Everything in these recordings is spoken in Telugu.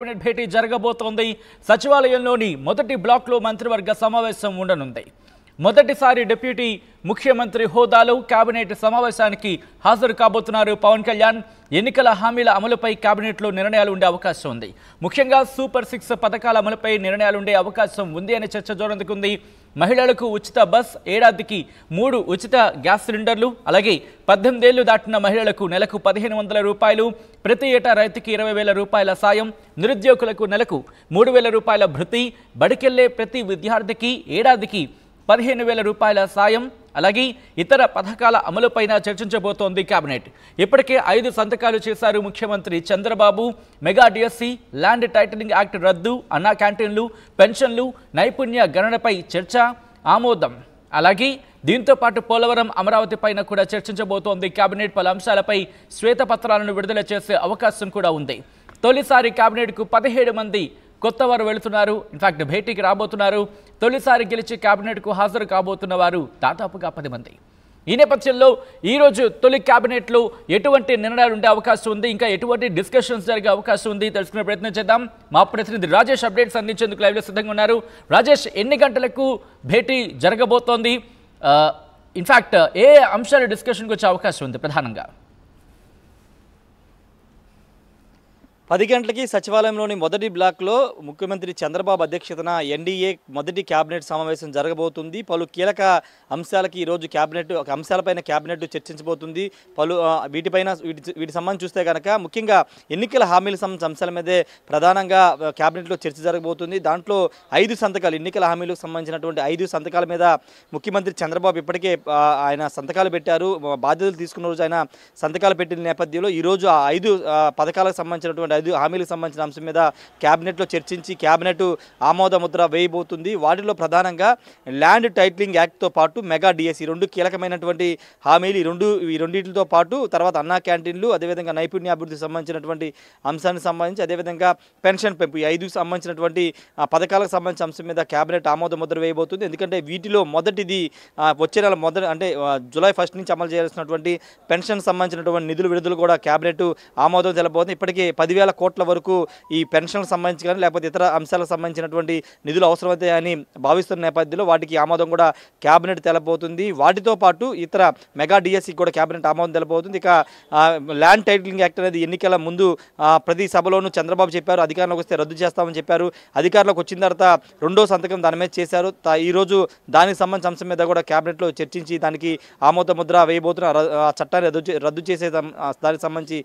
కేబినెట్ భేటీ జరగబోతోంది సచివాలయంలోని మొదటి బ్లాక్లో మంత్రివర్గ సమావేశం ఉండనుంది మొదటిసారి డిప్యూటీ ముఖ్యమంత్రి హోదాలో కేబినెట్ సమావేశానికి హాజరు కాబోతున్నారు పవన్ కళ్యాణ్ ఎన్నికల హామీల అమలుపై కేబినెట్లో నిర్ణయాలు ఉండే అవకాశం ఉంది ముఖ్యంగా సూపర్ సిక్స్ పథకాల అమలుపై నిర్ణయాలుండే అవకాశం ఉంది అనే చర్చ జోరందుకుంది మహిళలకు ఉచిత బస్ ఏడాదికి మూడు ఉచిత గ్యాస్ సిలిండర్లు అలాగే పద్దెనిమిదేళ్లు దాటిన మహిళలకు నెలకు పదిహేను వందల రూపాయలు ప్రతి ఏటా రైతుకి ఇరవై వేల రూపాయల సాయం నిరుద్యోగులకు నెలకు మూడు వేల రూపాయల భృతి బడికెళ్లే ప్రతి విద్యార్థికి ఏడాదికి పదిహేను వేల రూపాయల సాయం అలాగే ఇతర పథకాల అమలుపైన చర్చించబోతోంది కేబినెట్ ఇప్పటికే ఐదు సంతకాలు చేశారు ముఖ్యమంత్రి Chandrababu mega DSC land titling act రద్దు అన్నా క్యాంటీన్లు పెన్షన్లు నైపుణ్య గణనపై చర్చ ఆమోదం అలాగే దీంతో పాటు పోలవరం అమరావతి పైన కూడా చర్చించబోతోంది కేబినెట్ పలు అంశాలపై శ్వేతపత్రాలను విడుదల చేసే అవకాశం కూడా ఉంది తొలిసారి కేబినెట్కు పదిహేడు మంది కొత్త వారు వెళుతున్నారు ఇన్ఫాక్ట్ భేటీకి రాబోతున్నారు తొలిసారి గెలిచి కేబినెట్కు హాజరు కాబోతున్న వారు దాదాపుగా పది మంది ఈ నేపథ్యంలో ఈరోజు తొలి క్యాబినెట్లో ఎటువంటి నిర్ణయాలు ఉండే అవకాశం ఉంది ఇంకా ఎటువంటి డిస్కషన్స్ జరిగే అవకాశం ఉంది తెలుసుకునే ప్రయత్నం చేద్దాం మా ప్రతినిధి రాజేష్ అప్డేట్స్ అందించేందుకు లైవ్లో సిద్ధంగా ఉన్నారు రాజేష్ ఎన్ని గంటలకు భేటీ జరగబోతోంది ఇన్ఫ్యాక్ట్ uh, ఏ అంశాలు డిస్కషన్కి వచ్చే అవకాశం ఉంది ప్రధానంగా పది గంటలకి సచివాలయంలోని మొదటి బ్లాక్లో ముఖ్యమంత్రి చంద్రబాబు అధ్యక్షతన ఎన్డీఏ మొదటి కేబినెట్ సమావేశం జరగబోతుంది పలు కీలక అంశాలకి ఈరోజు కేబినెట్ అంశాలపైన కేబినెట్ చర్చించబోతుంది పలు వీటిపైన వీటి వీటి సంబంధించి చూస్తే కనుక ముఖ్యంగా ఎన్నికల హామీల సంబంధించిన అంశాల మీదే ప్రధానంగా కేబినెట్లో చర్చ జరగబోతుంది దాంట్లో ఐదు సంతకాలు ఎన్నికల హామీలకు సంబంధించినటువంటి ఐదు సంతకాల మీద ముఖ్యమంత్రి చంద్రబాబు ఇప్పటికే ఆయన సంతకాలు పెట్టారు బాధ్యతలు తీసుకున్న రోజు ఆయన సంతకాలు పెట్టిన నేపథ్యంలో ఈరోజు ఆ ఐదు పథకాలకు సంబంధించినటువంటి ఐదు హామీలకు సంబంధించిన అంశం మీద క్యాబినెట్లో చర్చించి క్యాబినెట్ ఆమోద ముద్ర వేయబోతుంది వాటిలో ప్రధానంగా ల్యాండ్ టైటిలింగ్ యాక్ట్తో పాటు మెగా డిఎస్సి రెండు కీలకమైనటువంటి హామీలు ఈ రెండు ఈ రెండింటితో పాటు తర్వాత అన్నా క్యాంటీన్లు అదేవిధంగా నైపుణ్య సంబంధించినటువంటి అంశానికి సంబంధించి అదేవిధంగా పెన్షన్ పెంపు ఈ ఐదుకు సంబంధించినటువంటి పథకాలకు సంబంధించిన అంశం మీద క్యాబినెట్ ఆమోద ముద్ర వేయబోతుంది ఎందుకంటే వీటిలో మొదటిది వచ్చే నెల మొదటి అంటే జూలై ఫస్ట్ నుంచి అమలు చేయాల్సినటువంటి పెన్షన్ సంబంధించినటువంటి నిధులు విడుదల కూడా క్యాబినెట్ ఆమోదం తెలబోతుంది ఇప్పటికే పదివేల వేల కోట్ల వరకు ఈ పెన్షన్లకు సంబంధించి కానీ లేకపోతే ఇతర అంశాలకు సంబంధించినటువంటి నిధులు అవసరమవుతాయని భావిస్తున్న నేపథ్యంలో వాటికి ఆమోదం కూడా క్యాబినెట్ తెలబోతుంది వాటితో పాటు ఇతర మెగా డిఎస్సికి e కూడా క్యాబినెట్ ఆమోదం తెలబోతుంది ఇక ల్యాండ్ టైటిలింగ్ యాక్ట్ అనేది ఎన్నికల ముందు ప్రతి సభలోనూ చంద్రబాబు చెప్పారు అధికారంలోకి వస్తే రద్దు చేస్తామని చెప్పారు అధికారంలోకి వచ్చిన తర్వాత రెండో సంతకం దాని మీద చేశారు ఈరోజు దానికి సంబంధించిన అంశం మీద కూడా క్యాబినెట్లో చర్చించి దానికి ఆమోద ముద్ర వేయబోతున్నారు ఆ చట్టాన్ని రద్దు రద్దు చేసే దానికి సంబంధించి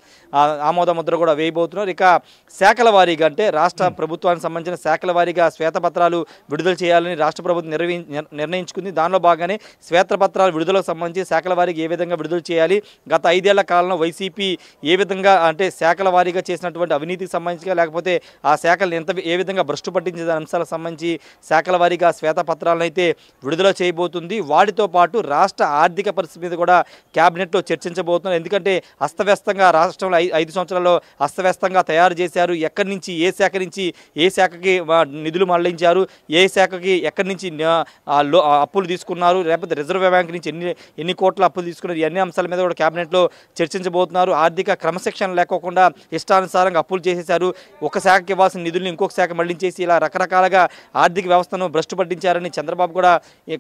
ఆమోద ముద్ర కూడా వేయబోతున్నారు నివేదిక శాఖల వారీగా అంటే రాష్ట్ర hmm. ప్రభుత్వానికి సంబంధించిన శాఖల వారీగా శ్వేతపత్రాలు విడుదల చేయాలని రాష్ట్ర ప్రభుత్వం నిర్వహి నిర్ణయించుకుంది దానిలో భాగంగానే శ్వేతపత్రాలు విడుదలకు సంబంధించి శాఖల వారికి ఏ విధంగా విడుదల చేయాలి గత ఐదేళ్ల కాలంలో వైసీపీ ఏ విధంగా అంటే శాఖల వారీగా చేసినటువంటి అవినీతికి సంబంధించి లేకపోతే ఆ శాఖలు ఎంత ఏ విధంగా భ్రష్టు పట్టించే అంశాలకు సంబంధించి శాఖల వారీగా శ్వేతపత్రాలను అయితే విడుదల చేయబోతుంది వాటితో పాటు రాష్ట్ర ఆర్థిక పరిస్థితి మీద కూడా క్యాబినెట్లో చర్చించబోతున్నారు ఎందుకంటే అస్తవ్యస్తంగా రాష్ట్రంలో ఐదు సంవత్సరాల్లో అస్తవ్యస్తంగా తయారు చేశారు ఎక్కడి నుంచి ఏ శాఖ నుంచి ఏ శాఖకి నిధులు మళ్లించారు ఏ శాఖకి ఎక్కడి నుంచి అప్పులు తీసుకున్నారు లేకపోతే రిజర్వ్ బ్యాంక్ నుంచి ఎన్ని ఎన్ని కోట్ల అప్పులు తీసుకున్నారు ఎన్ని అంశాల మీద కూడా క్యాబినెట్లో చర్చించబోతున్నారు ఆర్థిక క్రమశిక్షణ లేకోకుండా ఇష్టానుసారంగా అప్పులు చేసేశారు ఒక శాఖకి ఇవ్వాల్సిన నిధులను ఇంకొక శాఖ మళ్లించేసి ఇలా రకరకాలుగా ఆర్థిక వ్యవస్థను భ్రష్టు పట్టించారని చంద్రబాబు కూడా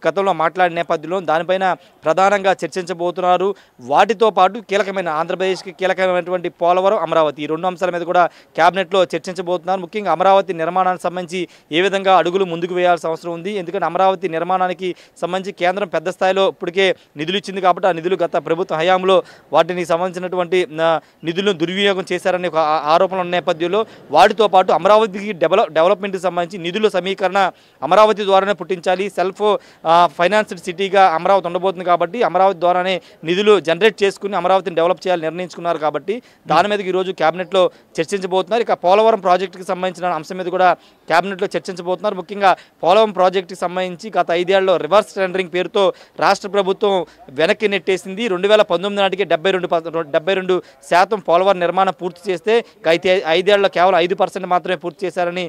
గతంలో మాట్లాడిన నేపథ్యంలో దానిపైన ప్రధానంగా చర్చించబోతున్నారు వాటితో పాటు కీలకమైన ఆంధ్రప్రదేశ్కి కీలకమైనటువంటి పోలవరం అమరావతి ఈ రెండు అంశాల మీద కూడా కూడా క్యాబినెట్లో చర్చించబోతున్నారు ముఖ్యంగా అమరావతి నిర్మాణానికి సంబంధించి ఏ విధంగా అడుగులు ముందుకు వేయాల్సిన అవసరం ఉంది ఎందుకంటే అమరావతి నిర్మాణానికి సంబంధించి కేంద్రం పెద్ద స్థాయిలో ఇప్పటికే నిధులు ఇచ్చింది కాబట్టి ఆ నిధులు గత ప్రభుత్వ హయాంలో వాటిని సంబంధించినటువంటి నిధులను దుర్వినియోగం చేశారనే ఒక ఆరోపణలు ఉన్న నేపథ్యంలో వాటితో పాటు అమరావతికి డెవలప్ డెవలప్మెంట్కి సంబంధించి నిధుల సమీకరణ అమరావతి ద్వారానే పుట్టించాలి సెల్ఫ్ ఫైనాన్స్డ్ సిటీగా అమరావతి ఉండబోతుంది కాబట్టి అమరావతి ద్వారానే నిధులు జనరేట్ చేసుకుని అమరావతిని డెవలప్ చేయాలని నిర్ణయించుకున్నారు కాబట్టి దాని మీదకి ఈరోజు క్యాబినెట్లో చర్చించబోతున్నారు ఇక పోలవరం ప్రాజెక్టుకి సంబంధించిన అంశం మీద కూడా క్యాబినెట్లో చర్చించబోతున్నారు ముఖ్యంగా పోలవరం ప్రాజెక్టుకి సంబంధించి గత ఐదేళ్లలో రివర్స్ టెండరింగ్ పేరుతో రాష్ట్ర ప్రభుత్వం వెనక్కి నెట్టేసింది రెండు వేల పంతొమ్మిది నాటికి డెబ్బై రెండు డెబ్బై రెండు శాతం పోలవరం నిర్మాణం పూర్తి చేస్తే అయితే ఐదేళ్లలో కేవలం ఐదు పర్సెంట్ మాత్రమే పూర్తి చేశారని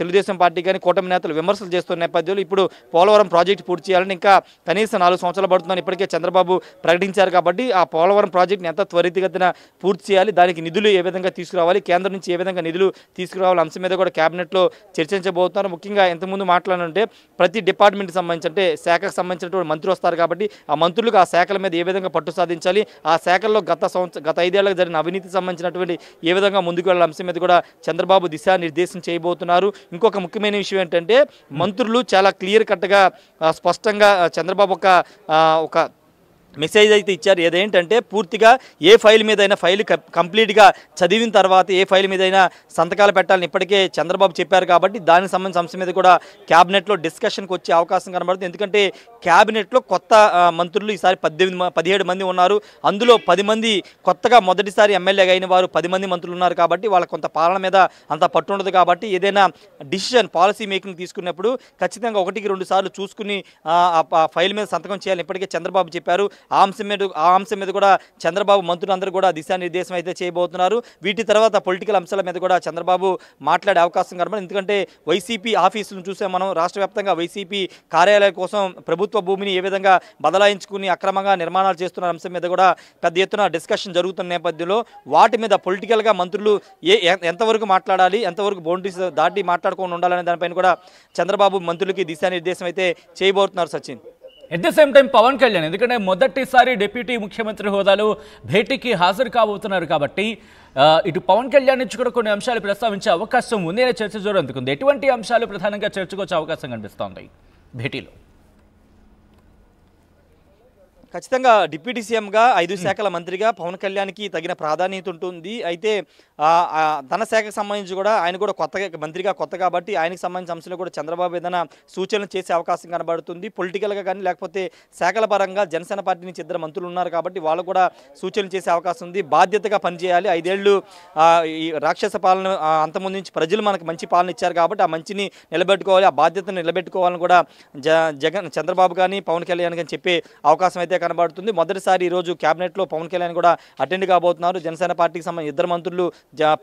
తెలుగుదేశం పార్టీ కానీ కూటమి నేతలు విమర్శలు చేస్తున్న నేపథ్యంలో ఇప్పుడు పోలవరం ప్రాజెక్టు పూర్తి చేయాలని ఇంకా కనీసం నాలుగు సంవత్సరాలు పడుతుందని ఇప్పటికే చంద్రబాబు ప్రకటించారు కాబట్టి ఆ పోలవరం ప్రాజెక్టుని ఎంత త్వరితగతిన పూర్తి చేయాలి దానికి నిధులు ఏ విధంగా తీసుకురావాలి కేంద్రం నుంచి ఏ విధంగా నిధులు తీసుకురావాలి అంశం మీద కూడా క్యాబినెట్లో చర్చించబోతున్నారు ముఖ్యంగా ఇంతకుముందు మాట్లాడాలంటే ప్రతి డిపార్ట్మెంట్కి సంబంధించి అంటే శాఖకు సంబంధించినటువంటి మంత్రులు వస్తారు కాబట్టి ఆ మంత్రులకు ఆ శాఖల మీద ఏ విధంగా పట్టు సాధించాలి ఆ శాఖల్లో గత సంవత్సరం గత ఐదేళ్లకు జరిగిన అవినీతికి సంబంధించినటువంటి ఏ విధంగా ముందుకు వెళ్ళాలి అంశం మీద కూడా చంద్రబాబు దిశానిర్దేశం చేయబోతున్నారు ఇంకొక ముఖ్యమైన విషయం ఏంటంటే మంత్రులు చాలా క్లియర్ కట్గా స్పష్టంగా చంద్రబాబు ఒక ఒక మెసేజ్ అయితే ఇచ్చారు ఏదేంటంటే పూర్తిగా ఏ ఫైల్ మీదైనా ఫైల్ కంప్లీట్గా చదివిన తర్వాత ఏ ఫైల్ మీదైనా సంతకాలు పెట్టాలని ఇప్పటికే చంద్రబాబు చెప్పారు కాబట్టి దానికి సంబంధించిన అంశం మీద కూడా క్యాబినెట్లో డిస్కషన్కి వచ్చే అవకాశం కనబడుతుంది ఎందుకంటే క్యాబినెట్లో కొత్త మంత్రులు ఈసారి పద్దెనిమిది పదిహేడు మంది ఉన్నారు అందులో పది మంది కొత్తగా మొదటిసారి ఎమ్మెల్యే అయిన వారు పది మంది మంత్రులు ఉన్నారు కాబట్టి వాళ్ళ కొంత పాలన మీద అంత పట్టు ఉండదు కాబట్టి ఏదైనా డిసిషన్ పాలసీ మేకింగ్ తీసుకున్నప్పుడు ఖచ్చితంగా ఒకటికి రెండు సార్లు చూసుకుని ఆ ఫైల్ మీద సంతకం చేయాలని ఇప్పటికే చంద్రబాబు చెప్పారు ఆ అంశం మీద ఆ అంశం మీద కూడా చంద్రబాబు మంత్రులందరూ కూడా దిశానిర్దేశం అయితే చేయబోతున్నారు వీటి తర్వాత పొలిటికల్ అంశాల మీద కూడా చంద్రబాబు మాట్లాడే అవకాశం కనబడి ఎందుకంటే వైసీపీ ఆఫీసులను చూసే మనం రాష్ట్ర వ్యాప్తంగా వైసీపీ కార్యాలయం కోసం ప్రభుత్వ భూమిని ఏ విధంగా బదలాయించుకుని అక్రమంగా నిర్మాణాలు చేస్తున్న అంశం మీద కూడా పెద్ద ఎత్తున డిస్కషన్ జరుగుతున్న నేపథ్యంలో వాటి మీద పొలిటికల్గా మంత్రులు ఏ ఎంతవరకు మాట్లాడాలి ఎంతవరకు బౌండరీస్ దాటి మాట్లాడుకొని ఉండాలనే దానిపైన కూడా చంద్రబాబు మంత్రులకి దిశానిర్దేశం అయితే చేయబోతున్నారు Sachin at the same time Pavan Kalyan ఎందుకంటే మొదటిసారి డిప్యూటీ ముఖ్యమంత్రి హోదాలో భేటీకి హాజరు కాబోతున్నారు కాబట్టి ఇటు పవన్ కళ్యాణ్ నుంచి కూడా కొన్ని అంశాలు ప్రస్తావించే అవకాశం ఉంది అనే చర్చ జోరందుకుంది ఎటువంటి అంశాలు ప్రధానంగా చర్చకొచ్చే అవకాశం కనిపిస్తోంది భేటీలో ఖచ్చితంగా డిప్యూటీ సీఎంగా ఐదు శాఖల మంత్రిగా పవన్ కళ్యాణ్కి తగిన ప్రాధాన్యత ఉంటుంది అయితే ధన శాఖకు సంబంధించి కూడా ఆయన కూడా కొత్తగా మంత్రిగా కొత్త కాబట్టి ఆయనకు సంబంధించిన అంశంలో కూడా చంద్రబాబు ఏదైనా సూచనలు చేసే అవకాశం కనబడుతుంది పొలిటికల్గా కానీ లేకపోతే శాఖల పరంగా జనసేన పార్టీ నుంచి ఇద్దరు మంత్రులు ఉన్నారు కాబట్టి వాళ్ళు కూడా సూచనలు చేసే అవకాశం ఉంది బాధ్యతగా పనిచేయాలి ఐదేళ్లు ఈ రాక్షస పాలన నుంచి ప్రజలు మనకు మంచి పాలన ఇచ్చారు కాబట్టి ఆ మంచిని నిలబెట్టుకోవాలి ఆ బాధ్యతను నిలబెట్టుకోవాలని కూడా జగన్ చంద్రబాబు కానీ పవన్ కళ్యాణ్ కానీ చెప్పే అవకాశం అయితే కనబడుతుంది మొదటిసారి ఈరోజు క్యాబినెట్లో పవన్ కళ్యాణ్ కూడా అటెండ్ కాబోతున్నారు జనసేన పార్టీకి సంబంధించి ఇద్దరు మంత్రులు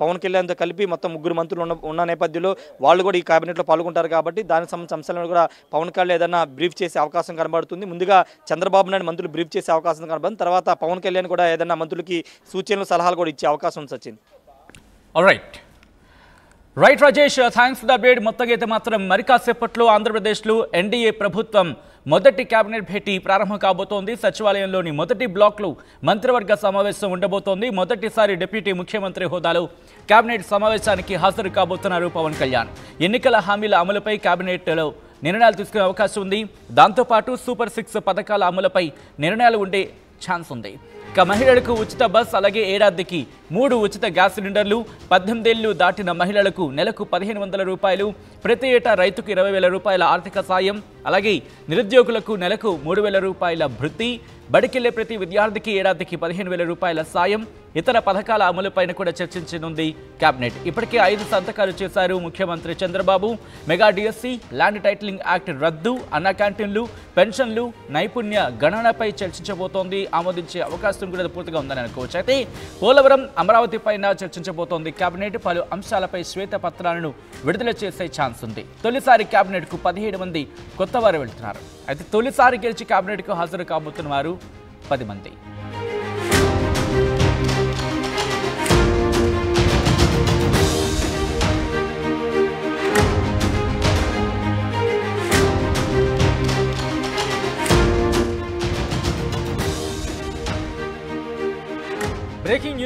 పవన్ కళ్యాణ్తో కలిపి మొత్తం ముగ్గురు మంత్రులు ఉన్న ఉన్న నేపథ్యంలో వాళ్ళు కూడా ఈ కేబినెట్లో పాల్గొంటారు కాబట్టి దానికి సంబంధించిన అంశాలను కూడా పవన్ కళ్యాణ్ ఏదైనా బ్రీఫ్ చేసే అవకాశం కనబడుతుంది ముందుగా చంద్రబాబు నాయుడు మంత్రులు బ్రీఫ్ చేసే అవకాశం కనబడుతుంది తర్వాత పవన్ కళ్యాణ్ కూడా ఏదైనా మంత్రులకి సూచనలు సలహాలు కూడా ఇచ్చే అవకాశం ఉంది Sachin right right Rajesh thanks ద బేడ్ మొత్తం అయితే మాత్రం మరి కాసేపట్లో ఆంధ్రప్రదేశ్లో ఎన్డీఏ ప్రభుత్వం మొదటి కేబినెట్ భేటీ ప్రారంభం కాబోతోంది సచివాలయంలోని మొదటి బ్లాక్లో మంత్రివర్గ సమావేశం ఉండబోతోంది మొదటిసారి డిప్యూటీ ముఖ్యమంత్రి హోదాలో కేబినెట్ సమావేశానికి హాజరు కాబోతున్నారు పవన్ కళ్యాణ్ ఎన్నికల హామీల అమలుపై కేబినెట్లో నిర్ణయాలు తీసుకునే అవకాశం ఉంది దాంతోపాటు సూపర్ సిక్స్ పథకాల అమలుపై నిర్ణయాలు ఉండే ఛాన్స్ ఉంది ఇక మహిళలకు ఉచిత బస్ అలాగే ఏడాదికి మూడు ఉచిత గ్యాస్ సిలిండర్లు పద్దెనిమిదేళ్లు దాటిన మహిళలకు నెలకు పదిహేను వందల రూపాయలు ప్రతి ఏటా రైతుకు ఇరవై వేల రూపాయల ఆర్థిక సాయం అలాగే నిరుద్యోగులకు నెలకు మూడు వేల రూపాయల భృతి బడికెళ్లే ప్రతి విద్యార్థికి ఏడాదికి పదిహేను వేల రూపాయల సాయం ఇతర పథకాల అమలుపైన కూడా చర్చించనుంది కేబినెట్ ఇప్పటికే ఐదు సంతకాలు చేశారు ముఖ్యమంత్రి Chandrababu mega DSC land titling act రద్దు అన్న క్యాంటీన్లు పెన్షన్లు నైపుణ్య గణనపై చర్చించబోతోంది ఆమోదించే అవకాశం దరఖాస్తు కూడా పూర్తిగా ఉందని అనుకోవచ్చు అయితే పోలవరం అమరావతి పైన చర్చించబోతోంది కేబినెట్ పలు అంశాలపై శ్వేత పత్రాలను విడుదల చేసే ఛాన్స్ ఉంది తొలిసారి కు పదిహేడు మంది కొత్త వారు వెళ్తున్నారు అయితే తొలిసారి గెలిచి కు హాజరు కాబోతున్న వారు పది మంది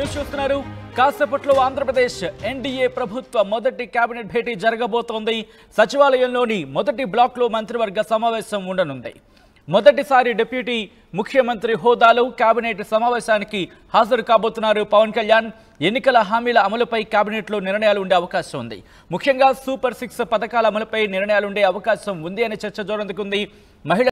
న్యూస్ చూస్తున్నారు కాసేపట్లో ఆంధ్రప్రదేశ్ ఎన్డీఏ ప్రభుత్వ మొదటి కేబినెట్ భేటీ జరగబోతోంది సచివాలయంలోని మొదటి బ్లాక్లో మంత్రివర్గ సమావేశం ఉండనుంది మొదటిసారి డిప్యూటీ ముఖ్యమంత్రి హోదాలో కేబినెట్ సమావేశానికి హాజరు కాబోతున్నారు పవన్ కళ్యాణ్ ఎన్నికల హామీల అమలుపై కేబినెట్లో నిర్ణయాలు ఉండే అవకాశం ఉంది ముఖ్యంగా సూపర్ సిక్స్ పథకాల అమలుపై నిర్ణయాలు ఉండే అవకాశం ఉంది అనే చర్చ జోరందుకుంది మహిళ